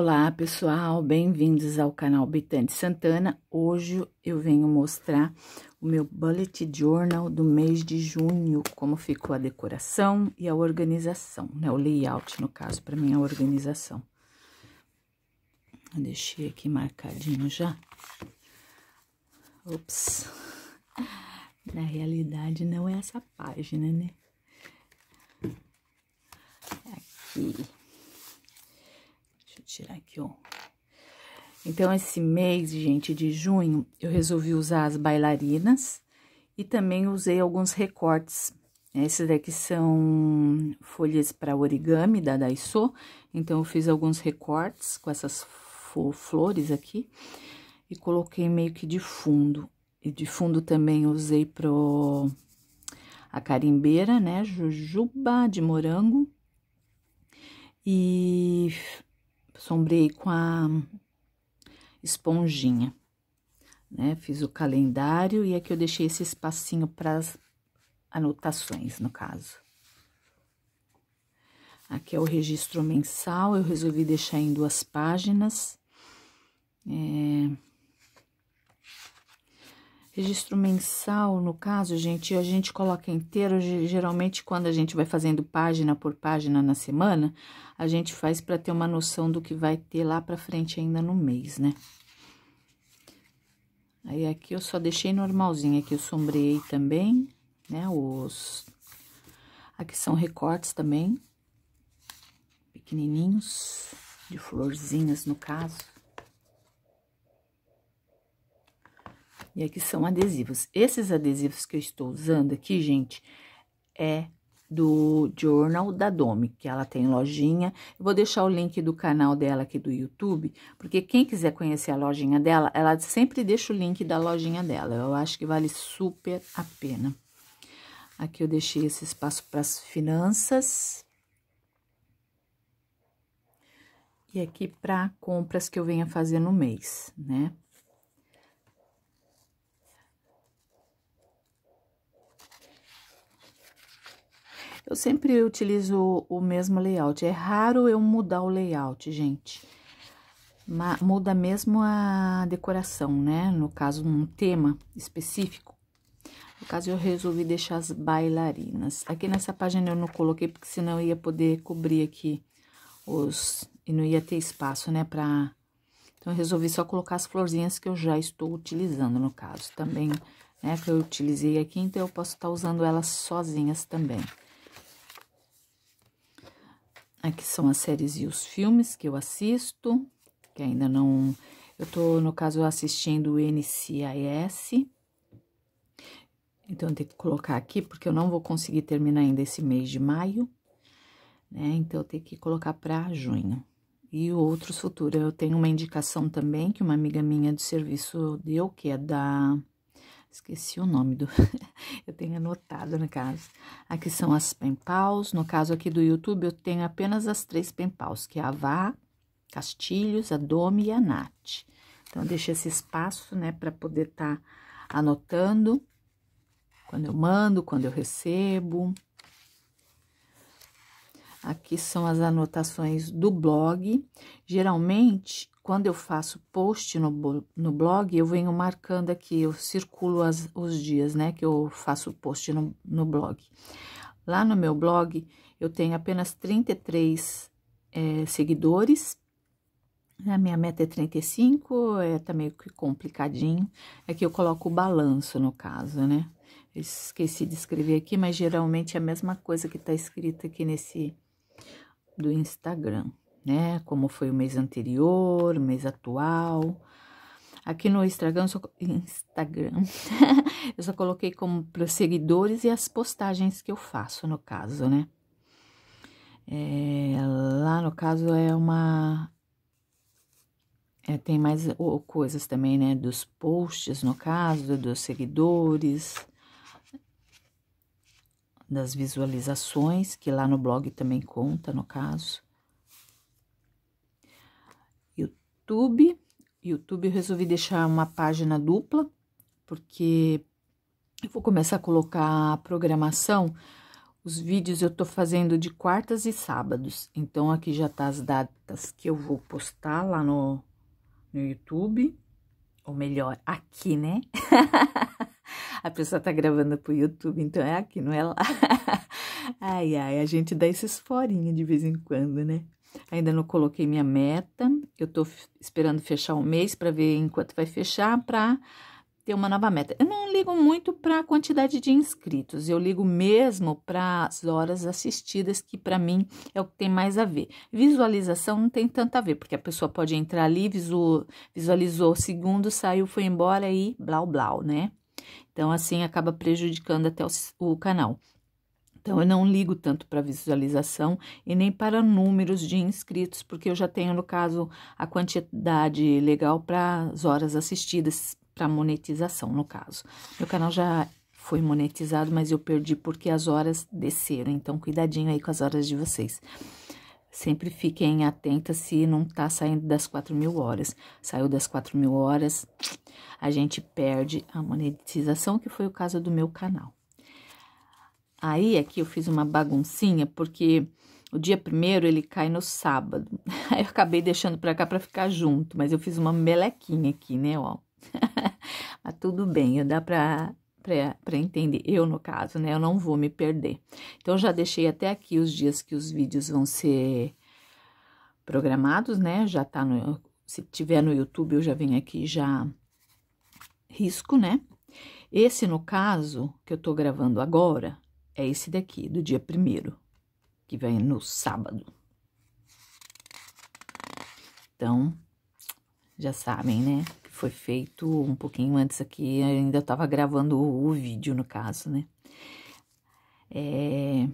Olá pessoal, bem-vindos ao canal Bitante Santana. Hoje eu venho mostrar o meu bullet journal do mês de junho, como ficou a decoração e a organização, né? O layout, no caso, para mim, a organização. Eu deixei aqui marcadinho já. Ops. Na realidade, não é essa página, né? É aqui tirar aqui, ó. Então, esse mês, gente, de junho, eu resolvi usar as bailarinas e também usei alguns recortes. Esses daqui são folhas para origami da Daiso, então eu fiz alguns recortes com essas flores aqui e coloquei meio que de fundo. E de fundo também usei pro a carimbeira, né, jujuba de morango e sombrei com a esponjinha, né? Fiz o calendário e aqui eu deixei esse espacinho para as anotações, no caso. Aqui é o registro mensal, eu resolvi deixar em duas páginas. É... Registro mensal, no caso, gente, a gente coloca inteiro. Geralmente, quando a gente vai fazendo página por página na semana, a gente faz para ter uma noção do que vai ter lá para frente ainda no mês, né? Aí, aqui eu só deixei normalzinho, aqui eu sombreei também, né? Os... Aqui são recortes também, pequenininhos, de florzinhas, no caso. E aqui são adesivos. Esses adesivos que eu estou usando aqui, gente, é do Journal da Domi, que ela tem lojinha. Eu vou deixar o link do canal dela aqui do YouTube, porque quem quiser conhecer a lojinha dela, ela sempre deixa o link da lojinha dela. Eu acho que vale super a pena. Aqui eu deixei esse espaço para as finanças. E aqui para compras que eu venha fazer no mês, né? Eu sempre utilizo o mesmo layout. É raro eu mudar o layout, gente. Muda mesmo a decoração, né? No caso, um tema específico. No caso, eu resolvi deixar as bailarinas. Aqui nessa página eu não coloquei, porque senão eu ia poder cobrir aqui os... E não ia ter espaço, né, pra... Então, eu resolvi só colocar as florzinhas que eu já estou utilizando, no caso. Também, né, que eu utilizei aqui, então eu posso estar tá usando elas sozinhas também. Aqui é são as séries e os filmes que eu assisto, que ainda não... Eu tô, no caso, assistindo o NCIS. Então, eu tenho que colocar aqui, porque eu não vou conseguir terminar ainda esse mês de maio, né? Então, eu tenho que colocar pra junho. E outros futuros. Eu tenho uma indicação também, que uma amiga minha do serviço deu, que é da Esqueci o nome do. eu tenho anotado no caso. Aqui são as penpaus. No caso aqui do YouTube, eu tenho apenas as três penpaus, que é a Vá, Castilhos, a Dome e a Nath. Então, eu deixo esse espaço, né, para poder estar tá anotando quando eu mando, quando eu recebo. Aqui são as anotações do blog. Geralmente, quando eu faço post no, no blog, eu venho marcando aqui, eu circulo as, os dias, né, que eu faço post no, no blog. Lá no meu blog, eu tenho apenas 33 é, seguidores. A minha meta é 35, é, tá meio que complicadinho. É que eu coloco o balanço, no caso, né? esqueci de escrever aqui, mas geralmente é a mesma coisa que tá escrita aqui nesse do Instagram, né? Como foi o mês anterior, o mês atual. Aqui no Instagram, eu só, Instagram, eu só coloquei como para os seguidores e as postagens que eu faço, no caso, né? É, lá, no caso, é uma... É, tem mais coisas também, né? Dos posts, no caso, dos seguidores das visualizações, que lá no blog também conta, no caso. YouTube, YouTube eu resolvi deixar uma página dupla, porque eu vou começar a colocar a programação. Os vídeos eu tô fazendo de quartas e sábados, então aqui já tá as datas que eu vou postar lá no, no YouTube, ou melhor, aqui, né? A pessoa tá gravando pro YouTube, então é aqui, não é lá. ai, ai, a gente dá esses forinhos de vez em quando, né? Ainda não coloquei minha meta. Eu tô esperando fechar um mês para ver enquanto vai fechar para ter uma nova meta. Eu não ligo muito para a quantidade de inscritos, eu ligo mesmo para as horas assistidas, que para mim é o que tem mais a ver. Visualização não tem tanto a ver, porque a pessoa pode entrar ali, visualizou o segundo, saiu, foi embora e blau blau, né? Então, assim acaba prejudicando até o, o canal. Então, eu não ligo tanto para visualização e nem para números de inscritos, porque eu já tenho, no caso, a quantidade legal para as horas assistidas, para monetização, no caso. Meu canal já foi monetizado, mas eu perdi porque as horas desceram. Então, cuidadinho aí com as horas de vocês. Sempre fiquem atentas se não tá saindo das 4 mil horas. Saiu das 4 mil horas, a gente perde a monetização, que foi o caso do meu canal. Aí, aqui eu fiz uma baguncinha, porque o dia primeiro ele cai no sábado. Aí eu acabei deixando pra cá pra ficar junto, mas eu fiz uma melequinha aqui, né, ó. Mas tudo bem, dá pra para entender, eu no caso, né? Eu não vou me perder. Então, já deixei até aqui os dias que os vídeos vão ser programados, né? Já tá no. Se tiver no YouTube, eu já venho aqui já risco, né? Esse, no caso, que eu tô gravando agora, é esse daqui, do dia primeiro, que vem no sábado. Então, já sabem, né? foi feito um pouquinho antes aqui, ainda estava gravando o, vídeo, no caso, né? É...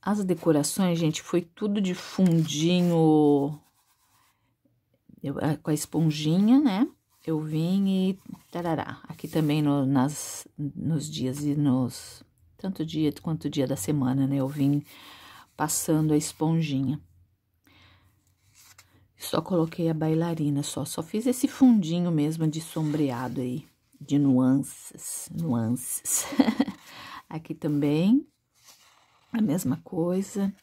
As decorações, gente, foi tudo de fundinho eu, com a esponjinha, né? Eu vim e tarará. Aqui também no, nas, nos dias e nos... Tanto dia quanto dia da semana, né? Eu vim passando a esponjinha. Só coloquei a bailarina só, só fiz esse fundinho mesmo de sombreado aí, de nuances, nuances. Aqui também a mesma coisa.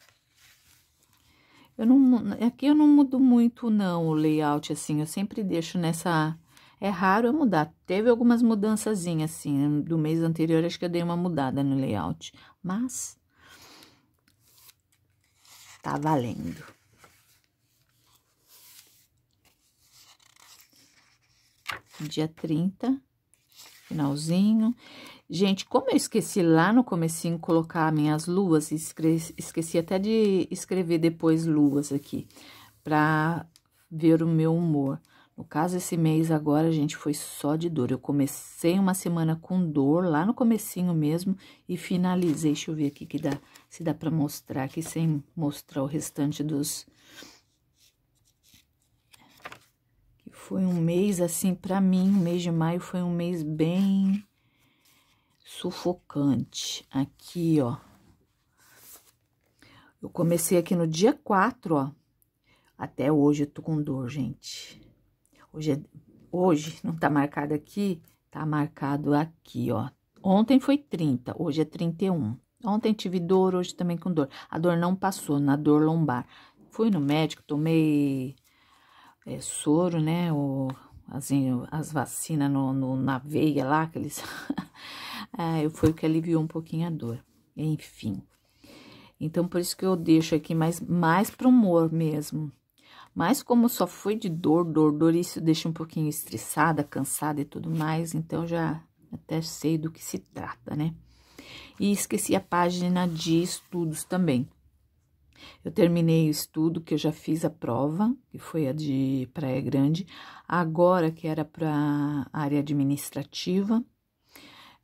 Eu não, aqui eu não mudo muito não o layout assim, eu sempre deixo nessa é raro eu mudar. Teve algumas mudançazinhas assim, do mês anterior acho que eu dei uma mudada no layout, mas tá valendo. dia 30, finalzinho. Gente, como eu esqueci lá no comecinho colocar minhas luas, esqueci, até de escrever depois luas aqui, pra ver o meu humor. No caso, esse mês agora, gente, foi só de dor. Eu comecei uma semana com dor, lá no comecinho mesmo, e finalizei. Deixa eu ver aqui que dá, se dá pra mostrar aqui, sem mostrar o restante dos, Foi um mês assim, para mim, o mês de maio foi um mês bem sufocante. Aqui, ó. Eu comecei aqui no dia 4, ó. Até hoje eu tô com dor, gente. Hoje, é... hoje não tá marcado aqui, tá marcado aqui, ó. Ontem foi 30, hoje é 31. Ontem tive dor, hoje também com dor. A dor não passou, na dor lombar. Fui no médico, tomei é, soro, né? O, assim, as vacinas no, no, na veia lá, aqueles ah, eu é, foi o que aliviou um pouquinho a dor. Enfim. Então, por isso que eu deixo aqui mais, mais pro humor mesmo. Mas como só foi de dor, dor, dor, isso deixa um pouquinho estressada, cansada e tudo mais, então já até sei do que se trata, né? E esqueci a página de estudos também. Eu terminei o estudo, que eu já fiz a prova, que foi a de Praia Grande, agora que era para área administrativa.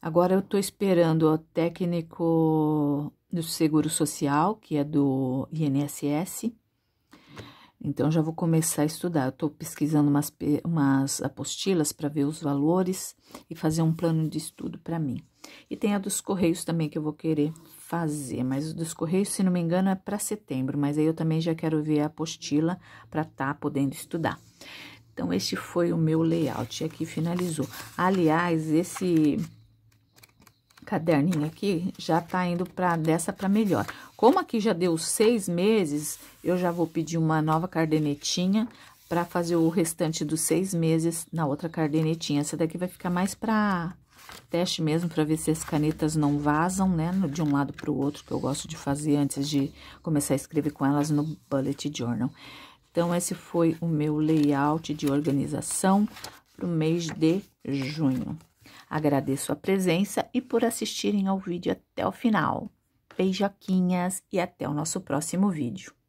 Agora eu estou esperando o técnico do Seguro Social, que é do INSS. Então, já vou começar a estudar. Eu estou pesquisando umas, umas apostilas para ver os valores e fazer um plano de estudo para mim. E tem a dos Correios também que eu vou querer fazer, mas o dos Correios, se não me engano, é para setembro, mas aí eu também já quero ver a apostila para estar tá podendo estudar. Então, este foi o meu layout, e aqui finalizou. Aliás, esse caderninho aqui já tá indo para dessa para melhor. Como aqui já deu seis meses, eu já vou pedir uma nova cadernetinha para fazer o restante dos seis meses na outra cadernetinha. Essa daqui vai ficar mais para Teste mesmo para ver se as canetas não vazam, né? De um lado para o outro, que eu gosto de fazer antes de começar a escrever com elas no bullet journal. Então, esse foi o meu layout de organização para o mês de junho. Agradeço a presença e por assistirem ao vídeo até o final. Beijoquinhas e até o nosso próximo vídeo.